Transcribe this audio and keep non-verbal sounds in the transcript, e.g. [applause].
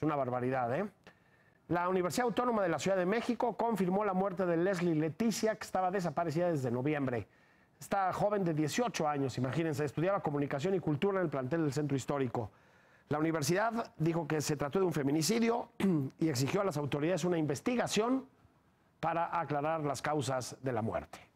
Es una barbaridad, ¿eh? La Universidad Autónoma de la Ciudad de México confirmó la muerte de Leslie Leticia, que estaba desaparecida desde noviembre. Esta joven de 18 años, imagínense, estudiaba comunicación y cultura en el plantel del centro histórico. La universidad dijo que se trató de un feminicidio [clears throat] y exigió a las autoridades una investigación para aclarar las causas de la muerte.